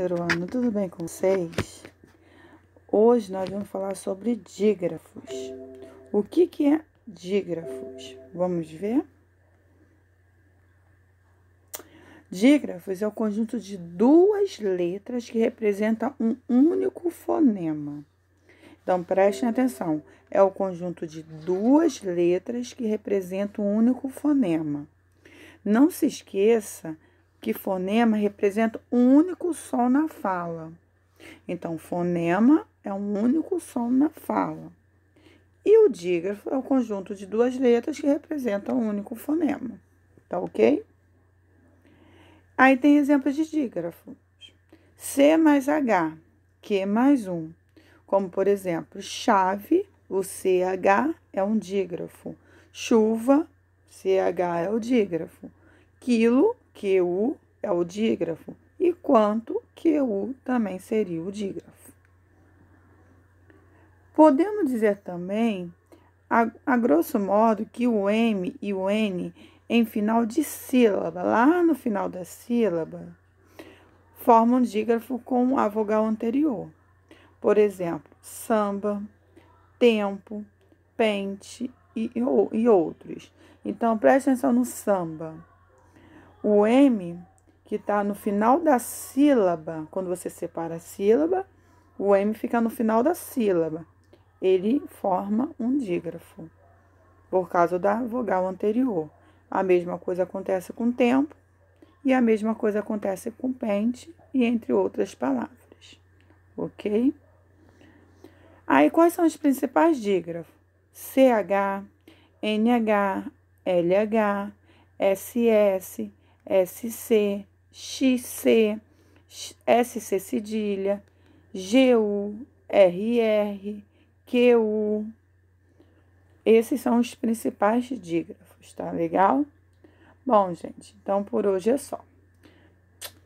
Casteruano, tudo bem com vocês? Hoje nós vamos falar sobre dígrafos. O que, que é dígrafos? Vamos ver? Dígrafos é o conjunto de duas letras que representam um único fonema. Então, prestem atenção. É o conjunto de duas letras que representam um único fonema. Não se esqueça que fonema representa um único som na fala. Então, fonema é um único som na fala. E o dígrafo é o conjunto de duas letras que representam um único fonema. Tá ok? Aí tem exemplos de dígrafos. C mais H, Q mais 1. Um. Como, por exemplo, chave, o CH é um dígrafo. Chuva, CH é o dígrafo quilo, QU é o dígrafo, e quanto, QU também seria o dígrafo. Podemos dizer também, a, a grosso modo, que o M e o N em final de sílaba, lá no final da sílaba, formam um dígrafo com a vogal anterior. Por exemplo, samba, tempo, pente e, e, e outros. Então, preste atenção no samba. O M, que está no final da sílaba, quando você separa a sílaba, o M fica no final da sílaba. Ele forma um dígrafo, por causa da vogal anterior. A mesma coisa acontece com tempo, e a mesma coisa acontece com pente, e entre outras palavras. Ok? Aí, quais são os principais dígrafos? CH, NH, LH, SS, SC, XC, SC cedilha, GU, RR, QU. Esses são os principais dígrafos, tá legal? Bom, gente, então por hoje é só.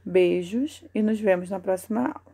Beijos e nos vemos na próxima aula.